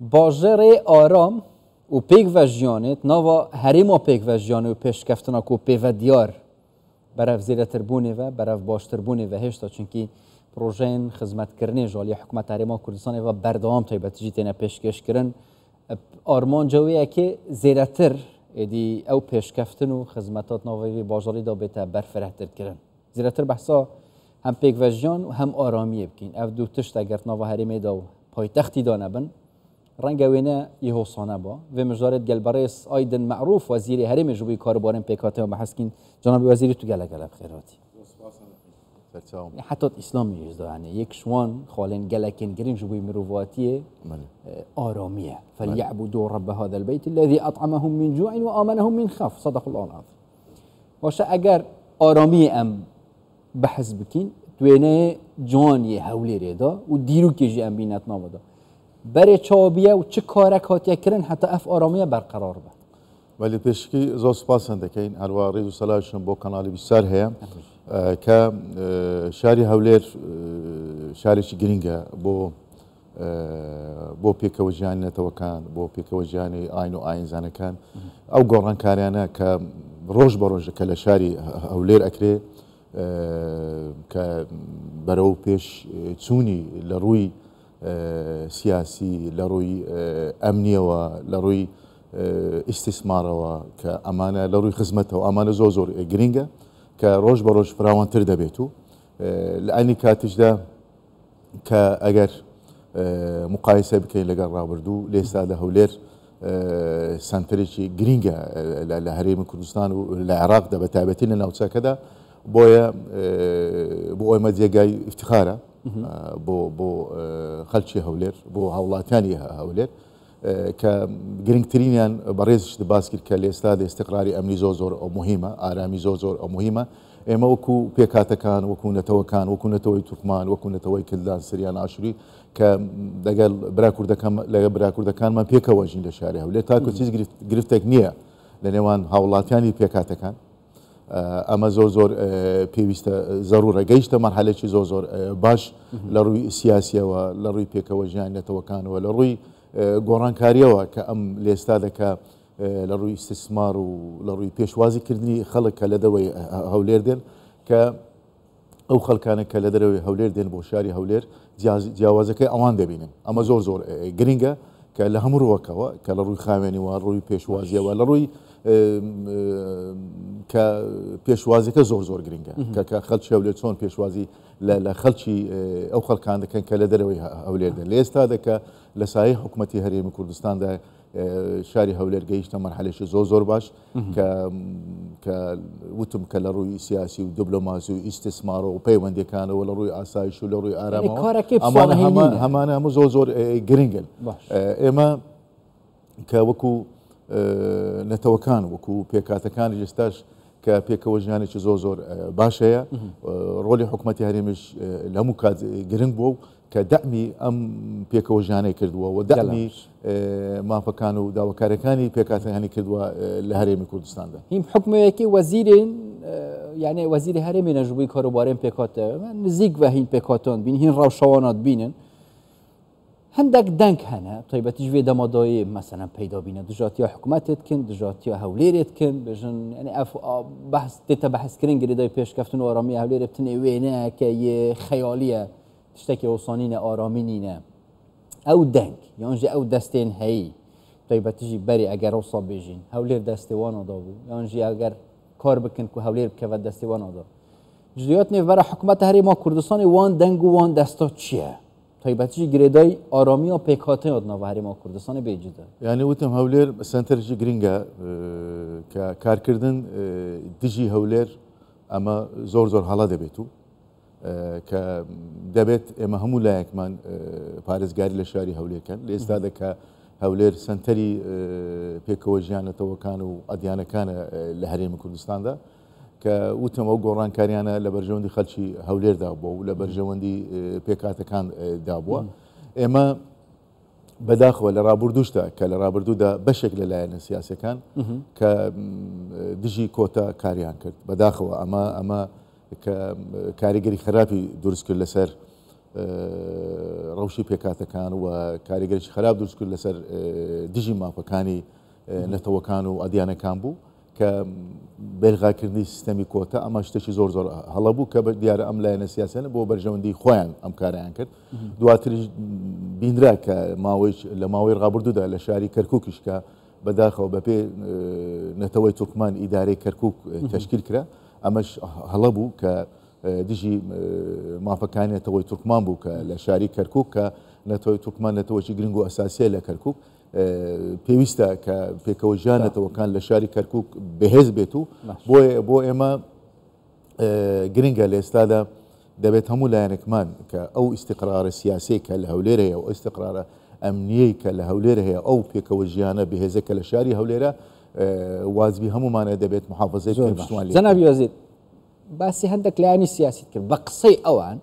باژر آرام و پیک و جیانت ناوا هریما پیک و جیان و پیش کفتنا کو پی و دیار برف زیر تربونه و برف باش تربونه و هشتا چونکی پروژین خدمت کرنه جالی حکومت هریما کردستان و بردام تایبت جیتینا پیشکش کرن آرمان جویه که زیرتر ادی او پیشکفتن و خدمتات ناوی باجاری دا بیت برفرهتر کرن زیرتر بحثا هم پیک و جیان و هم آرامی بکین او دو تشت اگر ناوا هریمه دا و پایتختی دا نبن ڕەنگە وێنە یهۆسۆنا بووە و مژارێت گلبریس آیدن معروف جوی کار بارم پیکاته و محسکین جناب وەزیری تو بخیراتی حتی اسلامی ئیسلامی ێزدانێ یک شوان خۆڵێن گەلەکن گرین ژووی مرۆڤاتیە ئارامیە اه، فليعبدوا رب هذا البيت الذي أطعمهم من جوع وآمنهم من خاف صدق الله العظيم وش أجر آرامي أم بحث بكين جوانی هولی ریدا و وديرو كيجي أم بينات نامدا بەرێ چاوبیە و چ کارە کاتیەکردن هەتا ئەف ئارامیە بەرقەرار بە ولی پێشکی زۆر سپاسن دەکەین هەروە ڕێز و سەلاشم بۆ کەنالی بیسار هەیە کە شاری هەولێر شارێکی گرینگە بۆ بۆ پێکەوە ژیانی نەتەوەکان بۆ پێکەوە ژیانی ئاین و ئاینزانەکان ئەو گۆڕانکاریانە کە ڕۆژ بە ڕۆژەکە لە شاری هەولێر ئەکرێ کە بەرەو پێش چوونی لە ڕووی سیاسی لە ڕووی ئەمنیەوە لە ڕووی ئیسیسمارەوە کە ئەمانە لە ڕووی خزمەتەوە ئەمانە زۆ زۆر گرینگە کە ڕۆژ بە ڕۆژ فراوانتر دەبێت و لە ئەنی کاتیشدا کە ئەگەر مقایسە بکەین لەگەڵ ڕابردوو لێستا لە هەولێر سنتەرێکی گرینگە لە هەرێمی کوردستان و لە عێراقدا بە تابەتی لە ناوچەکەدا بۆیە بۆ ئەمە جێگای افتخارە بۆ بۆ خەلکی هەولێر بۆ هاوڵاتیانی هەولێر کە گرنگترینیان بەڕێزیشت باس کرد کە لە ئێستا دە ئێستقراری ئەمنی زۆ زۆر ئەو مهمە ئارامی زۆ زۆر ئەو مهمە ئێمە وەکو پێکاتەکان وەکوونەتەوەکان وەکوونەتەوەی تورکمان وەکوونەتەوەی کلدان سریان ئاشوری کە دەگەل براکوردەکان لەگە براکوردەکانمان پێکەوەژین لە شاری هەولێر تاکو چیز گرفتێک نییە لە نێوان هاوڵاتیانی پێکاتەکان ئەمە زۆر زۆر پێویستە زەرورە گەیشتە مەرحلێکی زۆ زۆر باش لە ڕووی سیاسیەوە لە ڕووی پێکەوە ژیانێتەوەکانەوە لە ڕووی گۆڕانکاریەوە کە ئەم لێستا دەکا لە ڕووی استثمار و لە ڕووی پێشوازیکردنی خەڵک کە لە دەوەی هەولێر دێن کە ئەو خەکانە کە لە دەرەوەی هەولێر دێن بۆ شاری هەولێر جیاوازەکەی ئەوان دەبینن ئەمە زۆر زۆر گرنگە کە لە هەموو ڕوەکەوە کە لە ڕووی خاوێنیوە ڕووی پێشوازیەوە لە ڕووی کە پێشوازیەکە زۆر زۆر گرنگە کە خەلچی هەولێ چۆن پێشوازی لە خەلکی ئەو خەلکان دەکەن کە لە دەرەوەی هەولێردن لە ئێستا دەکە لە سای حکوومەتتی هەرێمی کوردستاندا شاری هەولێر گەیشتە مەرحلێکی زۆر زۆر باش کە وتم کە لە ڕووی سیاسی و دبلۆماسی و ئیسیسمارۆ و پەیوەندەکانەوە لە ڕووی ئاسایش و لە ڕووی ئارامەوە هەمانە هەموو زۆر زۆر گرنگن ئێمە کە وەکو نەتەوەکان وەکو پێکاتەکان ئێستاش کە پێکەوە ژیانێکی زۆ زۆر باشەیە ڕۆلی حکوومەتتی هەرێمش لەموو کات گرنگ بوو کە دەمی ئەم پێکەوە ژیانەی کردووە و دەمی مافەکان و داواکارەکانی پێکاتەکانی کردووە لە هەرێمی کوردستاندا هیم حکومەیەکی وەزیرین یعنی وەزیری هەرێمی نەژبووی کۆروبارێن پێکاتە نزیک بە هین پێکاتۆن بین هین ڕاوشەوانات بینن. هەندێک دەنگ هەنە طيب، تایبەتیش وێ دەمەدۆی مەسەنە پیدا بینە دژاتیا حکوومەتتکن دژاتیا هەولێرێتکن بژن يعني بەس دێتە بەحسکردن گرێدای پێشکەفتن ئۆرامی هەولێرە بتنێ وێنەکە یە خەیاڵیە شتێکی وسانینە ئارامینینە ئەو دەنگ یانژێ ئەو دەستێن هەیە طيب، تایبەتیژی بەری ئەگەر ئەوسا بێژین هەولێر دەستێوانەدا بوو یانژی ئەگەر کار بکن كو هەولێر بکەوە دستي وانا نێ بەرە نيف برا حكومات هري ما و وان دەستا چییە؟ تا بچی گریدای آرامی و پکاته ادنا و هریما کردستان بیجیده یعنی وتم هولر سنترجی گرینگا که کار کردن دیجی هولر اما زور زور حالا دبیتو که دبیت اما همو لایک من پارزگاری لشاری هولر کن لیستاد که هولر سنتری پیکوژیانه تو کانو ادیانه کانه لهریم کردستان ده کە وتمەوە گۆڕانکاریانە لە بەرژەوەندی خەلکی هەولێردا بووە و لە بەرژەوەندی پێکاتەکان دابووە ئێمە بەداخەوە لە رابرردوشتا کە لە رابرردوودا بەشێک لەلایەنە سیاسەکان کە دژی کۆتا کاریان کرد بەداخەوە ئەمە ئەمە کە کاریگەری خراپی دروست کرد لەسەر ڕەوشی پێکاتەکان و کاریگەری خراپ دروست کرد لەسەر دژی ماپەکانی نەتەوەکان و ئەدیانەکان بوو کە بێغاکردنی سیستەمی کۆتە ئەمە شتێکی زۆر زۆر هەڵە بوو کە دیارە ئەم لایەنە سیاسێنە بۆ بەرژەوەندی خۆیان ئەم کاریان کرد دواتریش بینرا کە ماوەی لە ماوەی ڕابردوودا لە شاری کەرککیشکە بەداخەوە بەپێ نەتەوەی تۆکمان ئیدارەی کەرکک تشکیل کرا ئەمەش هەڵە بوو کە دژی مافەکانێتەوەی تورکمان بوو کە لە شاری کەرکک کە نەتەوەی تورکمان نەتەوەی گرنگ و ئەساسیە لە کەرکک پێویستە کە پێکەوە ژیانەتەوەکان لە شاری کەرکک بەهێز بێت و بۆ بۆ ئێمە گرنگە لە ئێستادا دەبێت هەموو لایەنێکمان کە ئەو ئیسیقرارە سیاسی کە لە هەولێر هەیە و ئیسیقرارە ئەمنیەی کە لە هەولێر هەیە ئەو پێکەوە ژیانە بەهێزە کە لە شاری هەولێرە وازبی هەمومانە دەبێت محافظەی زەنابی وەزیت باسی هەندێک لایانی سیاسی کرد بە قسەی ئەوان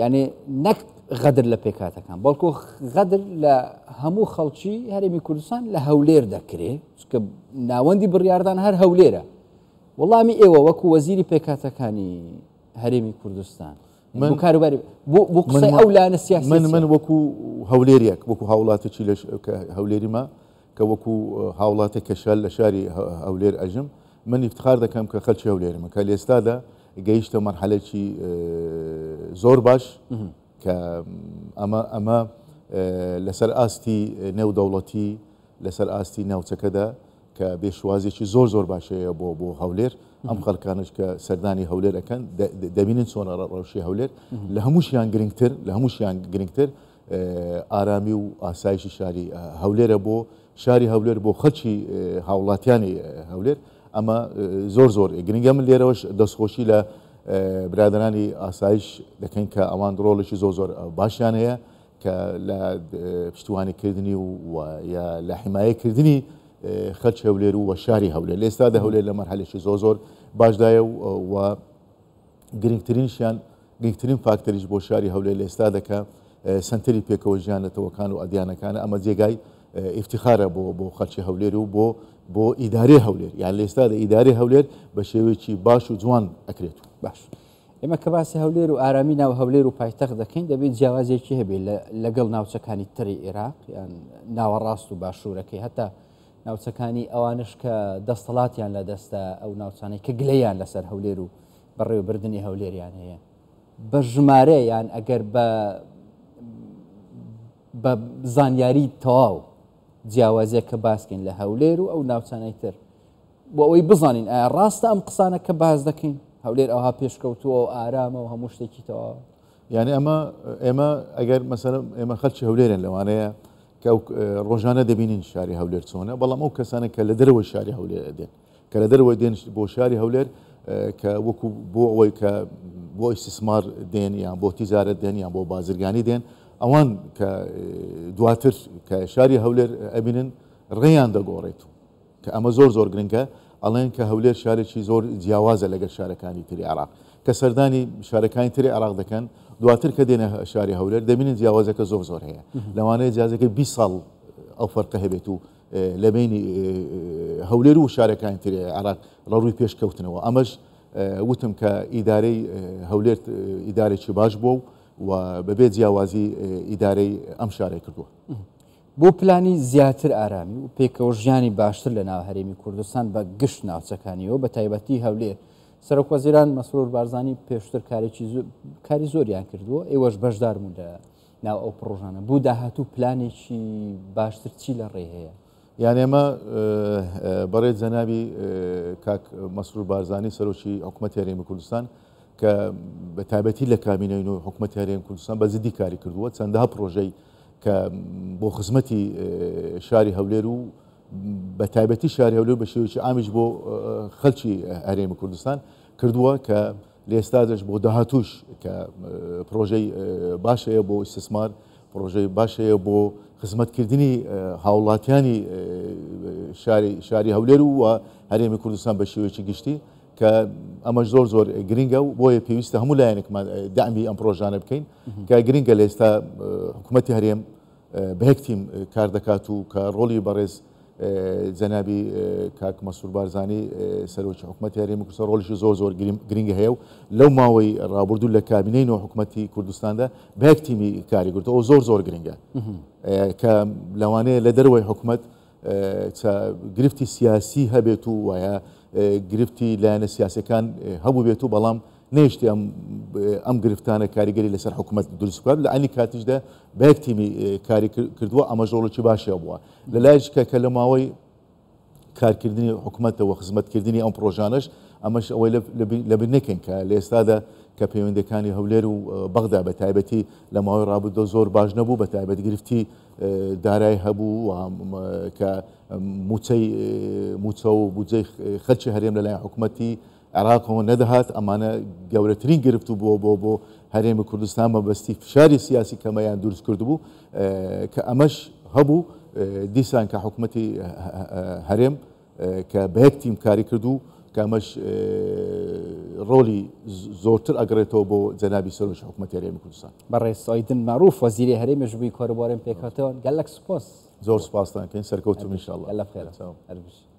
یعنی نەک غەدر لە پێکاتەکان بەڵکو غەدر لە هەموو خەڵکی هەرێمی کوردستان لە هەولێر دەکرێ کە ناوەندی بڕاردان هەر هەولێرە وەڵامی ئێوە وەکو وەزیری پێکاتەکانی هەرێمی کوردستان کاروباری بۆ قسەی ئەولانە سیاسی من من وەکو هەولێریەک وەکو هاوڵاتێکی لە هەولێریمە کە وەکو هاوڵاتێک کەشال لە شاری هەولێر ئەژم من افتخار دەکەم کە خەلکی هەولێرمە کە لێستادا گەیشتە مەرحەلەکی زۆر باش کە ئەمە ئەمە لەسەر ئاستی نێودەوڵەتی لەسەر ئاستی ناوچەکەدا کە بێشوازێکی زۆر زۆر باشەیە بۆ بۆ هەولێر ئەم خەلکانش کە سەردانی هەولێرەکەن دەبینن چۆنە ڕەوشی هەولێر لە هەمووشیان گرنگتر لە هەمووشیان گرنگتر ئارامی و ئاسایشی شاری هەولێرە بۆ شاری هەولێر بۆ خەلکی هاوڵاتیانی هەولێر ئەمە زۆر زۆر گرنگە من لێرەوەش دەستخۆشی لە برادرانی ئاسایش دەکەین کە ئەوان ڕۆڵێکی زۆ زۆر باشیان هەیە کە لە پشتوانیکردنی و یا لە حیمایەکردنی خەلچ هەولێر و وە شاری هەولێر لە ئێستادا هەولێر لە مەرحلێکی زۆ زۆر باشدایە و گرنگترینشیان گرنگترین فاکتەریش بۆ شاری هەولێر لە ئێستا دەکە سنتری پێکەوە ژیان لەتەوەکان و ئەدیانەکانە ئەمە جێگای افتخارە بۆ بۆ خەلکی هەولێر و بۆ بۆ ئیداری هەولێر یان لە ئێستادا ئیداری هەولێر بە شێوەیەکی باش و جوان ئەکرێت. باش ئێمە کە باسی هەولێر و ئارامی ناو هەولێر و پایتەخت دەکەین دەبێت جیاوازێکی هەبێت لەگەڵ ناوچەکانی تری عێراق یان ناوەڕاست و باشوورەکەی هەتا ناوچەکانی ئەوانش کە دەستەڵاتیان لە دەستە ئەو ناوچانەی کە گلەیان لەسەر هەولێر و بەڕێوەبردننی هەولێریان هەیە بە ژمارە یان ئەگەر بە بە زانیاری تەواو جیاوازیە کە باسکەین لە هەولێر و ئەو ناوچانەی تر بۆ ئەوەی بزانین ئایا ڕاستە ئەم قسانە کە باز دەکەین هەولێر ئەوها پێشکەوتووە و ئارامە و هەموو شتێکیتەوە یعنی ئەمە ئێمە ئەگەر مەسەرم ئێمە خەلکی هەولێرن لەوانەیە کە ڕۆژانە دەبینین شاری هەولێر چۆنە بەڵام ئەو کەسانە کە لە دەرەوە شاری هەولێر دێن کە لە دەرەوە دێن بۆ شاری هەولێر کە وەکو بۆ ئەوەی کە بۆ ئیسیسمار دێن یان بۆ تیزارە دێن یان بۆ بازرگانی دێن ئەوان کە دواتر کە شاری هەولێر ئەبینن ڕێیان دەگۆڕێت و کە ئەمە زۆر زۆر گرنگە ئەڵێن کە هەولێر شارێکی زۆر جیاوازە لەگەر شارەکانی تری عراق کە سەردانی شارەکانی تری عراق دەکەن دواتر کە دێنە شاری هەولێر دەبینن جیاوازەکە زۆر زۆر هەیە لەوانەیە جیازەکە 20 ساڵ ئەو فەرقە هەبێت و لە بینی هەولێر و شارەکانی تری عراق ڕەڕووی پێشکەوتنەوە ئەمەش وتم کە ئیدارەی هەولێر ئیدارێکی باش بوو و بەبێ جیاوازی ئیدارەی ئەم شارێک کردووە. بۆ پلانی زیاتر ئارامی و پێکەوە ژیانی باشتر لە ناو هەرێمی کوردستان بە گشت ناوچەکانیەوە بە تایبەتی هەولێر سەرۆک وەزیران مەسرور بارزانانی پێشتر کارێکی کاری زۆریان کردووە ئێوەش بەشدارمون لە ناو ئەو پرۆژانە بوو داهاتوو پلانێکی باشتر چی لە ڕێهەیە یان ئێمە بەڕێت زەناوی کاک مەسرور بارزانانی سەرۆکی حکوومەت هەرێمی کوردستان کە بە تایبەتی لە کابینەوە حکوومەت هەرێم کوردستان بە زدی کاری کردووە چەندەها پرۆژەی کە بۆ خزمەتی شاری هەولێر و بە تایبەتی شاری هەولێر بە شێوکی ئامیش بۆ خەلکی هەرێمە کوردستان کردووە کە لێستادش بۆ داهاتوش کە پرۆژەی باشەیە بۆ ئیسسمار پرۆژەی باشەیە بۆ خزمەتکردنی هاوڵاتیانی شاری هەولێر و هەرێمی کوردستان بە شێوەیەکی گشتی کە ئەمەش زۆر زۆر گرنگە و بۆیە پێویستە هەموو لایەنێک دامی ئەم پرۆژانە بکەین کە گرنگە لە ئێستا حکوومەتتی هەرێم بەهێکتیم کار دەکات و کە ڕۆلی بەڕێز جەنابی کاک مەسوور بارزانانی سەرۆکی حکوومەتی هەرێمی کوسە ڕۆلیشی زۆر زۆر گرنگە هەیە و لەو ماوەی ڕابردوو لە کابینەی و حکوومەتتی کوردستاندا بەهێکتیمی کاری گرتە ئەو زۆر زۆر گرنگە کە لەوانەیە لە دەروی حکوومەت گرفتی سیاسی هەبێت و وایە گرفتی لایەنە سیاسەکان هەبوو بێت و بەڵام نێشتی ئەم گرفتانە کاریگەری لەسەر حکوومەت دروستکات لە ئەنی کاتیشدا بەیەک تیمی کاری کردووە ئەمە ژۆڵکی باشە بووە لە لایشکە کە لە ماوەی کارکردنی حکوومەتەوە خزمەتکردنی ئەم پرۆژانش ئەمەش ئەوەی لەبن نەکەن کە لە ئێستادا کە پەیوەندەکانی هەولێر و بەغدا بە تایبەتی لە ماوەی ڕابدە زۆر باش نەبوو بە تایبەت گرفتی دارای هەبوو کە موچەی موچە و بجەی خەلکی هەرێم لەلای حکوومەتی عراقەوە نەدەهات ئەمانە گەورەترین گرفت و بۆ بۆ بۆ هەرێمی کوردستان بەبستی فشاری سیاسی کەمەیان دروست کرد بوو کە ئەمەش هەبوو دیسان کە حکوومەتی هەرێم کە بەهێک تیم کاری کردو و کامەش ڕۆلی آه، زۆرتر ئەگرێتەوە بۆ جەنابی سەرۆژ حکوومەتی هەرێمی کوردستان بەڕێسایدن ماروف وەزیری هەرێمەش بووی کۆرەبارم پێکاتەوە گەلک سپۆس زۆر سپاسدانکەین سەرکەوتم میشاءڵ لە خێر هەرش